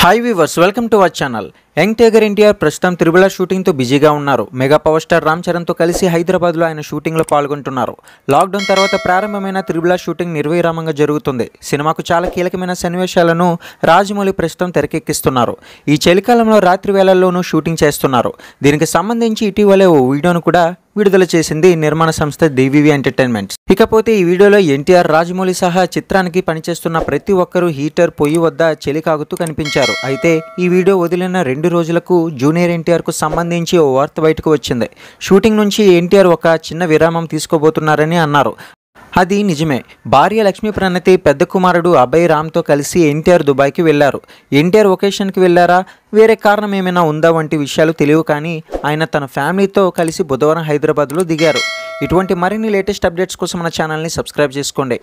hi viewers welcome to our channel young tiger NTR ప్రస్తుతం triple షూటింగ్తో బిజీగా ఉన్నారు మెగా పవర్ స్టార్ రామ్ చరణ్తో కలిసి హైదరాబాద్లో ఆయన షూటింగ్లో పాల్గొంటున్నారు లాక్డౌన్ తర్వాత ప్రారంభమైన త్రిబుల షూటింగ్ నిర్విరామంగా జరుగుతుంది సినిమాకు చాలా కీలకమైన సన్నివేశాలను రాజమౌళి ప్రస్తుతం తెరకెక్కిస్తున్నారు ఈ చలికాలంలో రాత్రి వేళల్లోనూ షూటింగ్ చేస్తున్నారు దీనికి సంబంధించి ఇటీవలే ఓ వీడియోను కూడా విడుదల చేసింది నిర్మాణ సంస్థ దేవివి ఎంటర్టైన్మెంట్స్ ఇకపోతే ఈ వీడియోలో ఎన్టీఆర్ రాజమౌళి సహా చిత్రానికి పనిచేస్తున్న ప్రతి ఒక్కరూ హీటర్ పొయ్యి వద్ద చెలి కాగుతూ కనిపించారు అయితే ఈ వీడియో వదిలిన రెండు రెండు రోజులకు జూనియర్ ఎన్టీఆర్కు సంబంధించి ఓ వార్త బయటకు వచ్చింది షూటింగ్ నుంచి ఎన్టీఆర్ ఒక చిన్న విరామం తీసుకోబోతున్నారని అన్నారు అది నిజమే భార్య లక్ష్మీ ప్రణతి పెద్ద కుమారుడు అభయ్ రామ్తో కలిసి ఎన్టీఆర్ దుబాయ్కి వెళ్ళారు ఎన్టీఆర్ ఒకేషన్కి వెళ్ళారా వేరే కారణం ఏమైనా ఉందా వంటి విషయాలు తెలియవు కానీ ఆయన తన ఫ్యామిలీతో కలిసి బుధవారం హైదరాబాద్లో దిగారు ఇటువంటి మరిన్ని లేటెస్ట్ అప్డేట్స్ కోసం మన ఛానల్ని సబ్స్క్రైబ్ చేసుకోండి